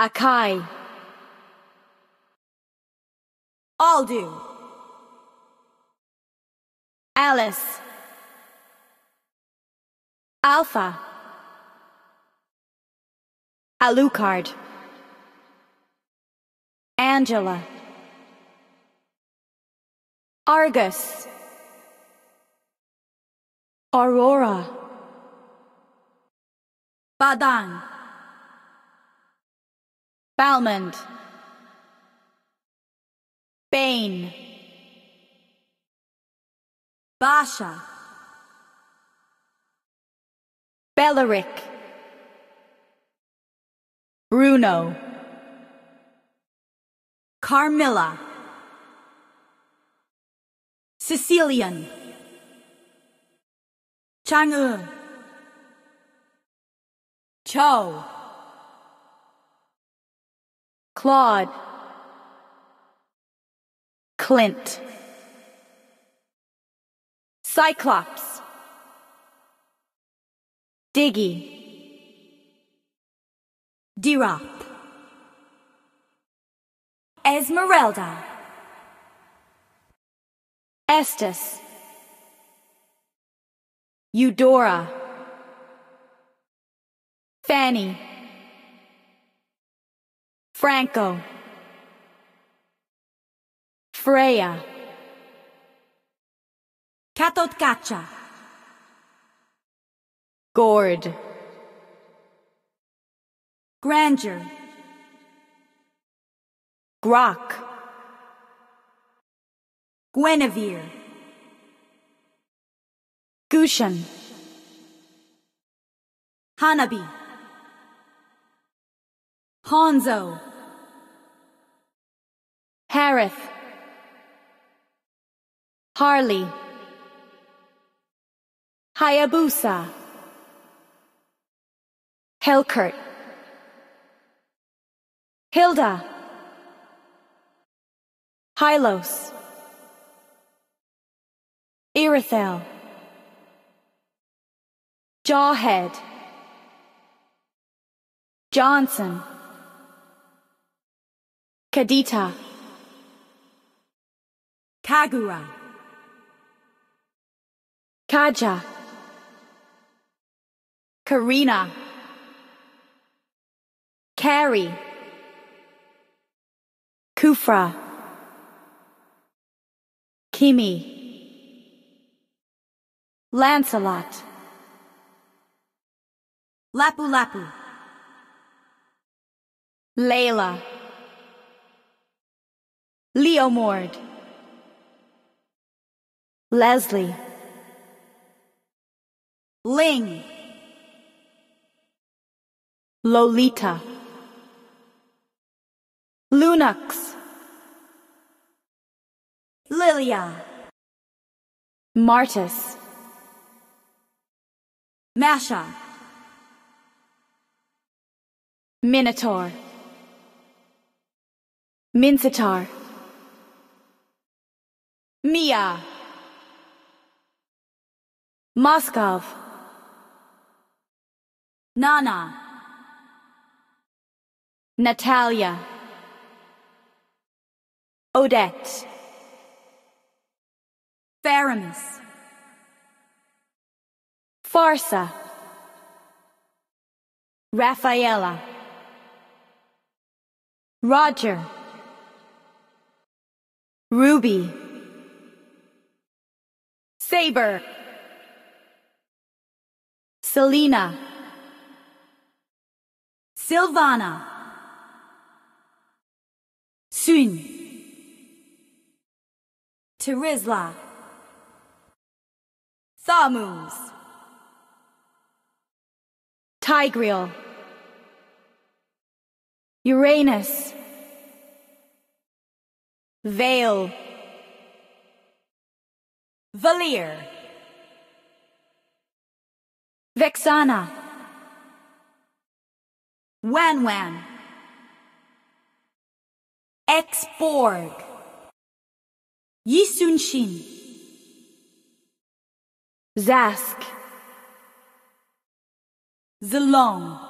Akai. Aldu. Alice. Alpha. Alucard. Angela. Argus. Aurora. Badang. Balmond Bain Basha Belleric Bruno Carmilla Sicilian Chang'e, Cho Claude, Clint, Cyclops, Diggy, Dirop, Esmeralda, Estes, Eudora, Fanny. Franco. Freya. Katotkacha. Gord. Grandeur. Grok. Guinevere. Gushan. Hanabi. Honzo. Harith Harley Hayabusa Helkert Hilda Hylos Irithel Jawhead Johnson Kadita Kagura Kaja Karina Carrie Kufra Kimi Lancelot Lapu Lapu Layla Leomord Leslie Ling Lolita Lunax Lilia Martis Masha Minotaur Mincitar Mia Moscow Nana Natalia Odette Faramis Farsa Rafaela Roger Ruby Saber Selena, Silvana, Sun, Terizla, Thamus, Tigreal, Uranus, Vale, Valier. Vexana. Wan Wan. Exborg. Shin, Zask. Zalong.